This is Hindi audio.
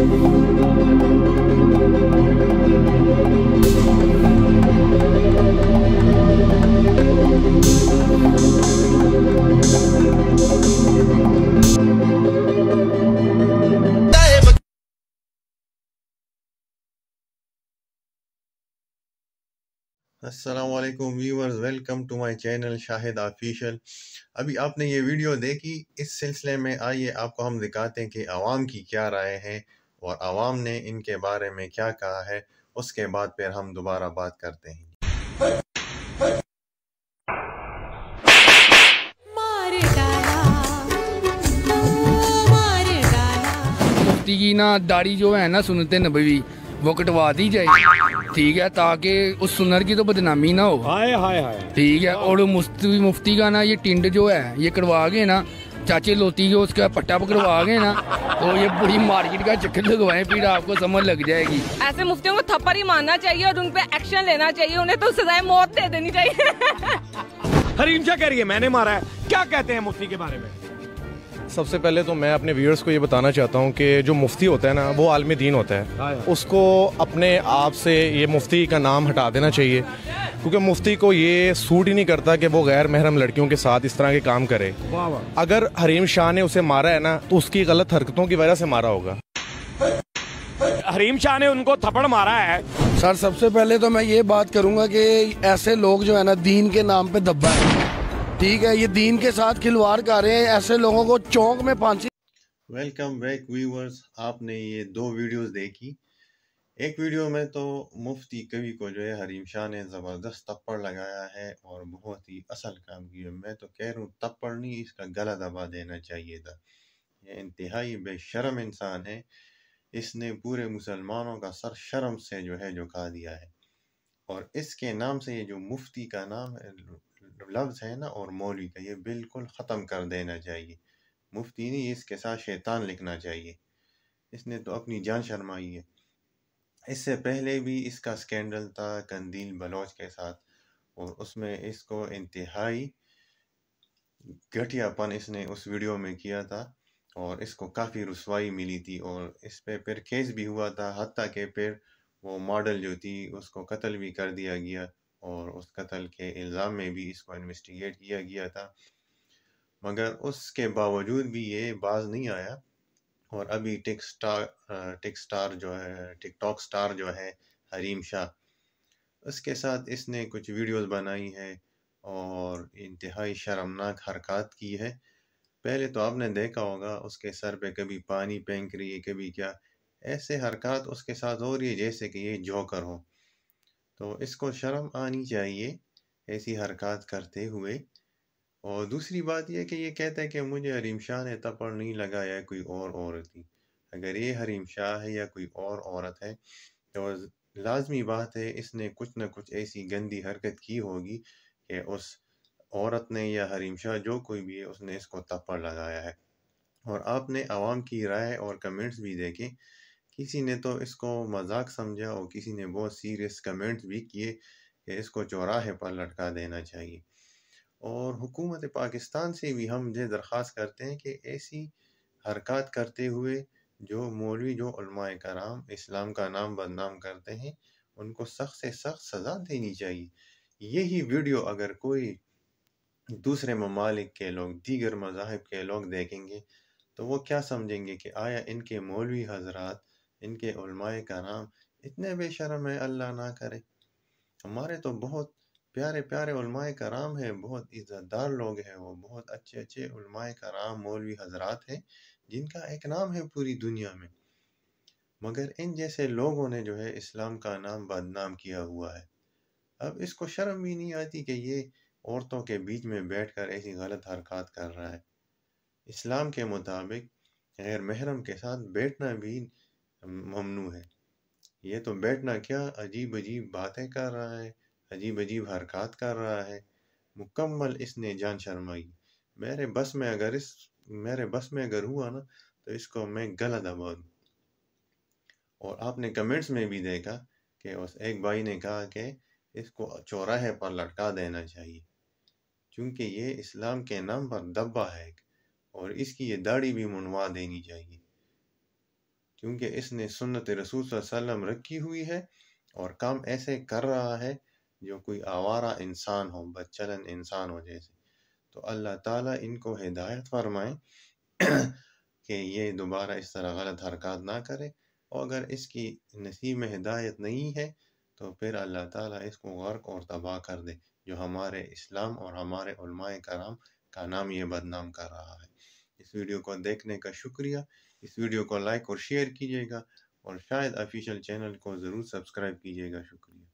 Aslam viewers welcome to my channel Shahid official अभी आपने ये वीडियो देखी इस सिलसिले में आइए आपको हम दिखाते हैं कि आवाम की क्या राय है और आवाम ने इनके बारे में क्या कहा है उसके बाद फिर हम दोबारा बात करते हैं की ना दाढ़ी जो है ना सुनते नबी वो कटवा दी जाए ठीक है ताकि उस सुनर की तो बदनामी ना हो हाय हाय हाय ठीक है और मुफ्ती मुफ्ती का ना ये टिंड जो है ये कटवा के ना चाची लोती के उसका पट्टा पकड़वा गए ना तो ये पूरी मार्केट का चक्कर लगवाए फिर आपको समझ लग जाएगी ऐसे मुफ्तियों को थप्पड़ ही मारना चाहिए और उन एक्शन लेना चाहिए उन्हें तो सजाए मौत दे देनी चाहिए हरीम क्या कह रही है मैंने मारा है क्या कहते हैं मुफ्ती के बारे में सबसे पहले तो मैं अपने व्यूअर्स को ये बताना चाहता हूँ कि जो मुफ्ती होता है ना वो आलमी दीन होता है हाँ, हाँ। उसको अपने आप से ये मुफ्ती का नाम हटा देना चाहिए क्योंकि मुफ्ती को ये सूट ही नहीं करता कि वो गैर महरम लड़कियों के साथ इस तरह के काम करे अगर हरीम शाह ने उसे मारा है ना तो उसकी गलत हरकतों की वजह से मारा होगा हरीम शाह ने उनको थप्पड़ मारा है सर सबसे पहले तो मैं ये बात करूंगा कि ऐसे लोग जो है ना दीन के नाम पे धब्बा है ठीक है ये दीन के साथ खिलवाड़ कर रहे हैं ऐसे लोगों को चौक में फांसी वेलकम बैक व्यूवर्स आपने ये दो वीडियोस देखी एक वीडियो में तो मुफ्ती कवि को जो है हरीम शाह ने ज़बरदस्त तप्पड़ लगाया है और बहुत ही असल काम किया मैं तो कह रहा हूँ तप्पड़ नहीं इसका गला दबा देना चाहिए था ये इंतहाई बेशरम इंसान है इसने पूरे मुसलमानों का सर शर्म से जो है झुका दिया है और इसके नाम से ये जो मुफ्ती का नाम है लफ्ज़ है ना और मौली का ये बिल्कुल ख़त्म कर देना चाहिए मुफ्ती नहीं इसके साथ शैतान लिखना चाहिए इसने तो अपनी जान शर्माई है इससे पहले भी इसका स्कैंडल था कंदील बलोच के साथ और उसमें इसको इंतहाई घटियापन इसने उस वीडियो में किया था और इसको काफ़ी रसवाई मिली थी और इस पर फिर केस भी हुआ था हती के फिर वो मॉडल जो थी उसको कत्ल भी कर दिया गया और उस कत्ल के इल्ज़ाम में भी इसको इन्वेस्टिगेट किया गया था मगर उसके बावजूद भी ये बाज नहीं आया और अभी टिक स्टार टिक स्टार जो है टिकटॉक स्टार जो है हरीम शाह उसके साथ इसने कुछ वीडियोस बनाई है और इंतहाई शर्मनाक हरकत की है पहले तो आपने देखा होगा उसके सर पे कभी पानी फेंक रही है कभी क्या ऐसे हरकत उसके साथ हो रही है जैसे कि ये जोकर हो तो इसको शर्म आनी चाहिए ऐसी हरकत करते हुए और दूसरी बात यह कि ये कहता है कि मुझे हरीम शाह ने तपड़ नहीं लगाया कोई और औरत की अगर ये हरीम शाह है या कोई और औरत है तो लाजमी बात है इसने कुछ ना कुछ ऐसी गंदी हरकत की होगी कि उस औरत ने या हरीम शाह जो कोई भी है उसने इसको तपड़ लगाया है और आपने आवाम की राय और कमेंट्स भी देखे किसी ने तो इसको मजाक समझा और किसी ने बहुत सीरियस कमेंट्स भी किए कि इसको चौराहे पर लटका देना चाहिए और हुकूमत पाकिस्तान से भी हम ये दरख्वास्त करते हैं कि ऐसी हरकत करते हुए जो मौलवी जो कराम इस्लाम का नाम बदनाम करते हैं उनको सख्त से सख्त सज़ा देनी चाहिए यही वीडियो अगर कोई दूसरे ममालिक के लोग दीगर मजाहब के लोग देखेंगे तो वो क्या समझेंगे कि आया इनके मौलवी हजरात इनके नाम इतने बेशरम है अल्लाह ना करे हमारे तो बहुत प्यारे प्यारे नाम है बहुत इज़्ज़तदार लोग हैं वो बहुत अच्छे अच्छे नाम मौलवी हजरात हैं जिनका एक नाम है पूरी दुनिया में मगर इन जैसे लोगों ने जो है इस्लाम का नाम बदनाम किया हुआ है अब इसको शर्म भी नहीं आती कि ये औरतों के बीच में बैठकर ऐसी गलत हरकत कर रहा है इस्लाम के मुताबिक गैर महरम के साथ बैठना भी ममनू है ये तो बैठना क्या अजीब अजीब बातें कर रहा है अजीब अजीब हरकत कर रहा है मुकम्मल इसने जान शर्माई मेरे बस में अगर इस मेरे बस में अगर हुआ ना तो इसको मैं गला दबा दूँ और आपने कमेंट्स में भी देखा कि उस एक भाई ने कहा कि इसको चौराहे पर लटका देना चाहिए क्योंकि ये इस्लाम के नाम पर दब्बा है और इसकी ये दाढ़ी भी मनवा देनी चाहिए क्योंकि इसने सुन्नत रसूल वसम रखी हुई है और काम ऐसे कर रहा है जो कोई आवारा इंसान हो बदचलन इंसान हो जैसे तो अल्लाह ताला इनको हिदायत फरमाए कि ये दोबारा इस तरह गलत हरकत ना करे और अगर इसकी नसीब में हिदायत नहीं है तो फिर अल्लाह ताला इसको गर्क और तबाह कर दे जो हमारे इस्लाम और हमारे कराम का नाम ये बदनाम कर रहा है इस वीडियो को देखने का शुक्रिया इस वीडियो को लाइक और शेयर कीजिएगा और शायद ऑफिशियल चैनल को ज़रूर सब्सक्राइब कीजिएगा शुक्रिया